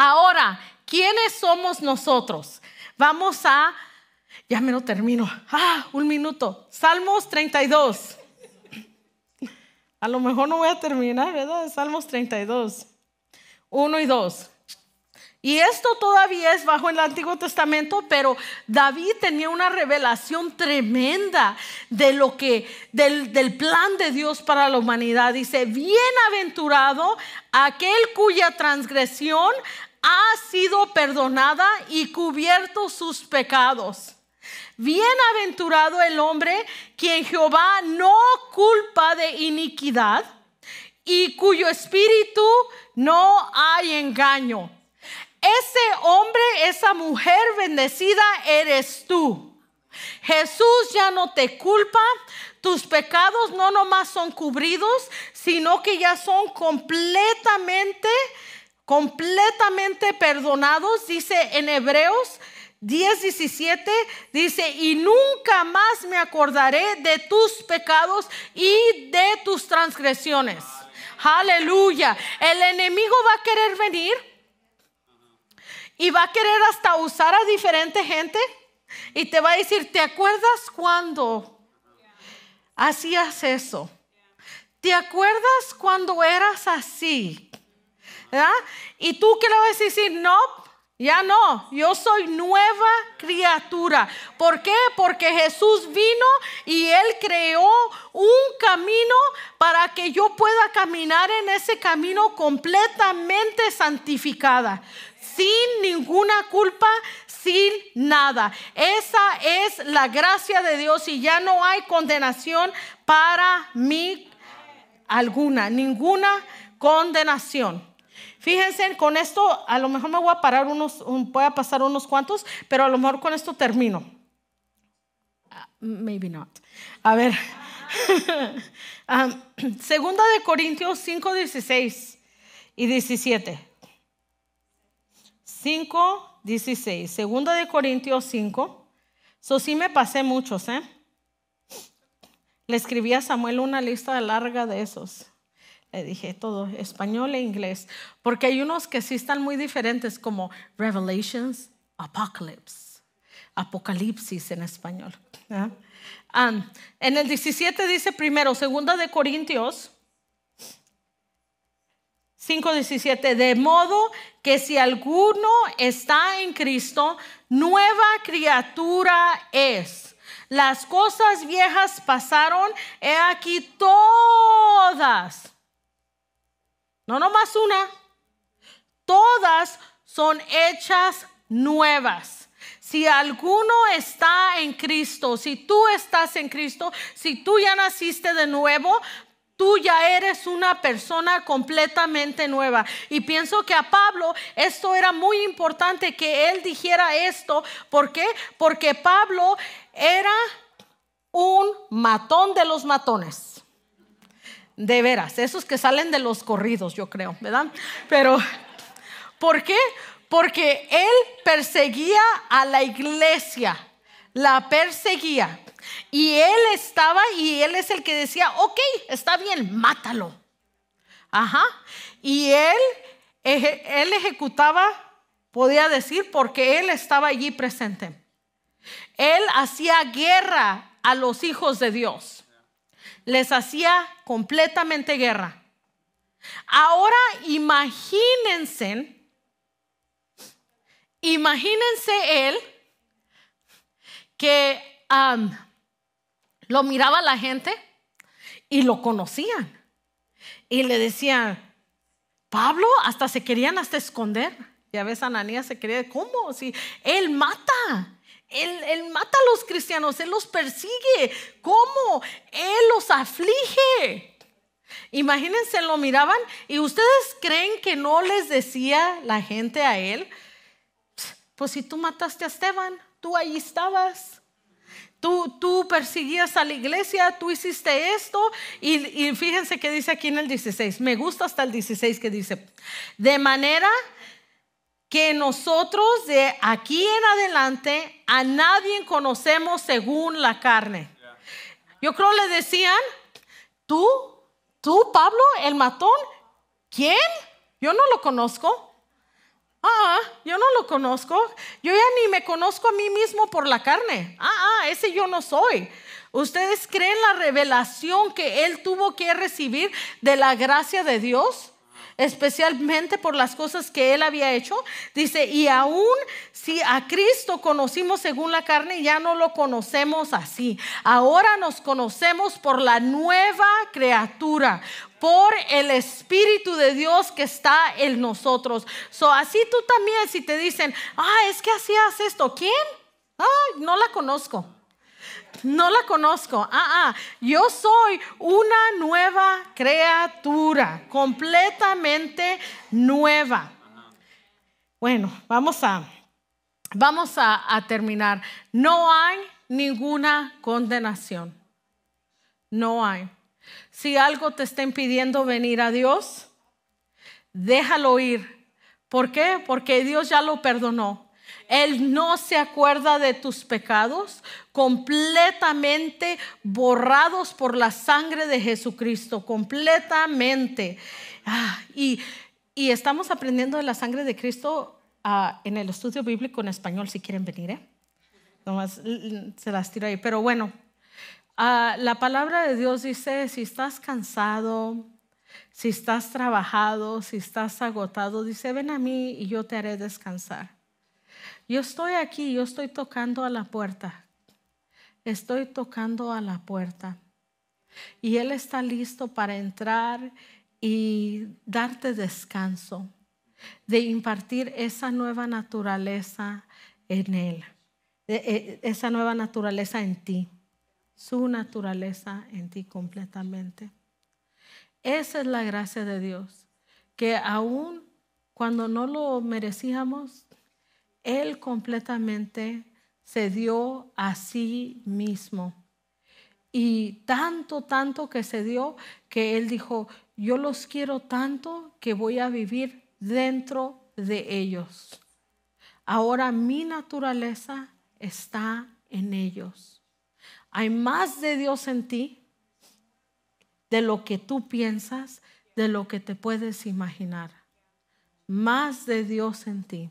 Ahora, ¿quiénes somos nosotros? Vamos a, ya me lo termino, ah, un minuto, Salmos 32. A lo mejor no voy a terminar, ¿verdad? Salmos 32, 1 y 2. Y esto todavía es bajo el Antiguo Testamento, pero David tenía una revelación tremenda de lo que del, plan de Dios para la humanidad. Dice, "Bienaventurado aquel cuya transgresión, ha sido perdonada y cubierto sus pecados. Bienaventurado el hombre quien Jehová no culpa de iniquidad y cuyo espíritu no hay engaño. Ese hombre, esa mujer bendecida eres tú. Jesús ya no te culpa, tus pecados no nomás son cubridos, sino que ya son completamente completamente perdonados, dice en Hebreos 10, dice, y nunca más me acordaré de tus pecados y de tus transgresiones. Aleluya. El enemigo va a querer venir y va a querer hasta usar a diferente gente y te va a decir, ¿te acuerdas cuando hacías eso? ¿Te acuerdas cuando eras así? ¿verdad? Y tú que le vas a decir, no, ya no, yo soy nueva criatura. ¿Por qué? Porque Jesús vino y Él creó un camino para que yo pueda caminar en ese camino completamente santificada, sin ninguna culpa, sin nada. Esa es la gracia de Dios y ya no hay condenación para mí alguna, ninguna condenación. Fíjense, con esto a lo mejor me voy a parar unos, voy a pasar unos cuantos, pero a lo mejor con esto termino. maybe not. A ver. Ah, segunda de Corintios 5, 16 y 17. 5, 16. Segunda de Corintios 5. Eso sí me pasé muchos, ¿eh? Le escribí a Samuel una lista larga de esos. Le eh, dije todo, español e inglés, porque hay unos que sí están muy diferentes como Revelations, Apocalypse, Apocalipsis en español. en el 17 dice primero, segunda de Corintios 5:17, de modo que si alguno está en Cristo, nueva criatura es. Las cosas viejas pasaron, he aquí todas no nomás una. Todas son hechas nuevas. Si alguno está en Cristo, si tú estás en Cristo, si tú ya naciste de nuevo, tú ya eres una persona completamente nueva. Y pienso que a Pablo esto era muy importante que él dijera esto. ¿Por qué? Porque Pablo era un matón de los matones de veras, esos que salen de los corridos, yo creo, ¿verdad? Pero, ¿por qué? Porque él perseguía a la iglesia, la perseguía. Y él estaba y él es el que decía, ok, está bien, mátalo. Ajá. Y él, él ejecutaba, podía decir, porque él estaba allí presente. Él hacía guerra a los hijos de Dios les hacía completamente guerra. Ahora imagínense, imagínense él que lo miraba la gente y lo conocían y le decían, Pablo, hasta se querían hasta esconder. Ya ves, Ananías se quería, ¿cómo? Si él mata, él, mata a los cristianos, Él los persigue. ¿Cómo? Él los aflige. Imagínense, lo miraban y ustedes creen que no les decía la gente a Él, pues si tú mataste a Esteban, tú ahí estabas. Tú, tú persiguías a la iglesia, tú hiciste esto y, fíjense que dice aquí en el 16. Me gusta hasta el 16 que dice, de manera que nosotros de aquí en adelante a nadie conocemos según la carne. Yo creo le decían, tú, tú, Pablo, el matón, ¿quién? Yo no lo conozco. Ah, yo no lo conozco. Yo ya ni me conozco a mí mismo por la carne. Ah, ah ese yo no soy. ¿Ustedes creen la revelación que él tuvo que recibir de la gracia de Dios? especialmente por las cosas que él había hecho. Dice, y aún si a Cristo conocimos según la carne, ya no lo conocemos así. Ahora nos conocemos por la nueva criatura, por el Espíritu de Dios que está en nosotros. So, así tú también, si te dicen, ah, es que hacías esto, ¿quién? Ah, no la conozco. No la conozco. Ah, ah. Yo soy una nueva criatura, completamente nueva. Bueno, vamos a, vamos a, a terminar. No hay ninguna condenación. No hay. Si algo te está impidiendo venir a Dios, déjalo ir. ¿Por qué? Porque Dios ya lo perdonó. Él no se acuerda de tus pecados completamente borrados por la sangre de Jesucristo, completamente. Ah, y, estamos aprendiendo de la sangre de Cristo ah, en el estudio bíblico en español, si quieren venir. ¿eh? Nomás se las tiro ahí. Pero bueno, ah, la palabra de Dios dice, si estás cansado, si estás trabajado, si estás agotado, dice, ven a mí y yo te haré descansar. Yo estoy aquí, yo estoy tocando a la puerta. Estoy tocando a la puerta. Y Él está listo para entrar y darte descanso, de impartir esa nueva naturaleza en Él, e, e, esa nueva naturaleza en ti, su naturaleza en ti completamente. Esa es la gracia de Dios, que aún cuando no lo merecíamos, él completamente se dio a sí mismo. Y tanto, tanto que se dio que Él dijo, yo los quiero tanto que voy a vivir dentro de ellos. Ahora mi naturaleza está en ellos. Hay más de Dios en ti de lo que tú piensas, de lo que te puedes imaginar. Más de Dios en ti.